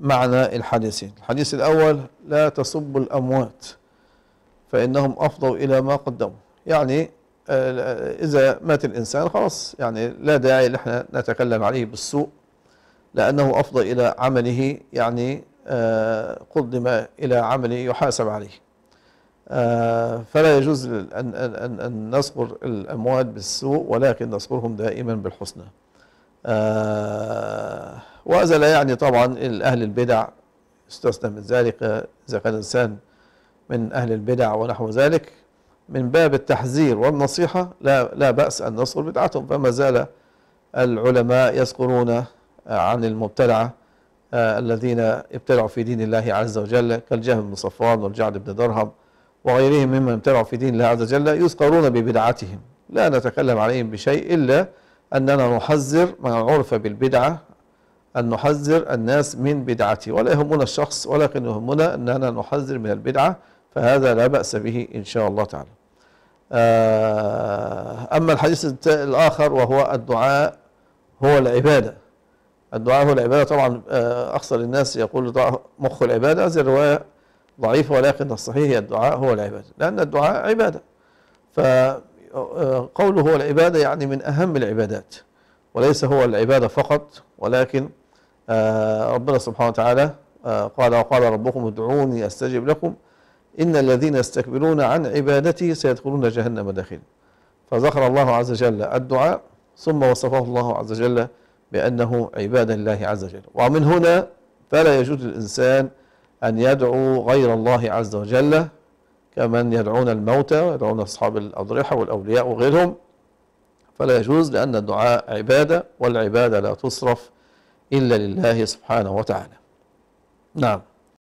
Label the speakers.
Speaker 1: معنى الحديثين الحديث الأول لا تصب الأموات فإنهم أفضوا إلى ما قدموا يعني آه، إذا مات الإنسان خلاص يعني لا داعي لحنا نتكلم عليه بالسوء لأنه أفضى إلى عمله يعني آه، قدم إلى عمله يحاسب عليه آه، فلا يجوز أن, أن, أن نصبر الأموات بالسوء ولكن نصبرهم دائما بالحسنى آه، وهذا لا يعني طبعا أهل البدع استثنى من ذلك إذا كان إنسان من أهل البدع ونحو ذلك من باب التحذير والنصيحة لا, لا بأس أن نذكر بدعتهم فما زال العلماء يذكرون عن المبتلعة آه، الذين ابتلعوا في دين الله عز وجل كالجهم بن صفوان والجعد بن درهم وغيرهم ممن ابتلعوا في دين الله عز وجل يذكرون ببدعتهم لا نتكلم عليهم بشيء إلا أننا نحذر ما عرف بالبدعة أن نحذر الناس من بدعته ولا يهمنا الشخص ولكن يهمنا أننا نحذر من البدعة فهذا لا بأس به إن شاء الله تعالى آه، أما الحديث الآخر وهو الدعاء هو العبادة الدعاء هو العبادة طبعا أكثر آه، الناس يقول مخ العبادة هذه الرواية ضعيفة ولكن الصحيح هي الدعاء هو العبادة لأن الدعاء عبادة ف قوله هو العبادة يعني من أهم العبادات وليس هو العبادة فقط ولكن آه، ربنا سبحانه وتعالى آه، قال وقال ربكم ادعوني أستجب لكم إن الذين يستكبرون عن عبادتي سيدخلون جهنم داخل فذكر الله عز وجل الدعاء ثم وصفه الله عز وجل بأنه عباد الله عز وجل ومن هنا فلا يجوز للإنسان أن يدعو غير الله عز وجل كمن يدعون الموتى ويدعون أصحاب الأضرحة والأولياء وغيرهم فلا يجوز لأن الدعاء عبادة والعبادة لا تصرف إلا لله سبحانه وتعالى نعم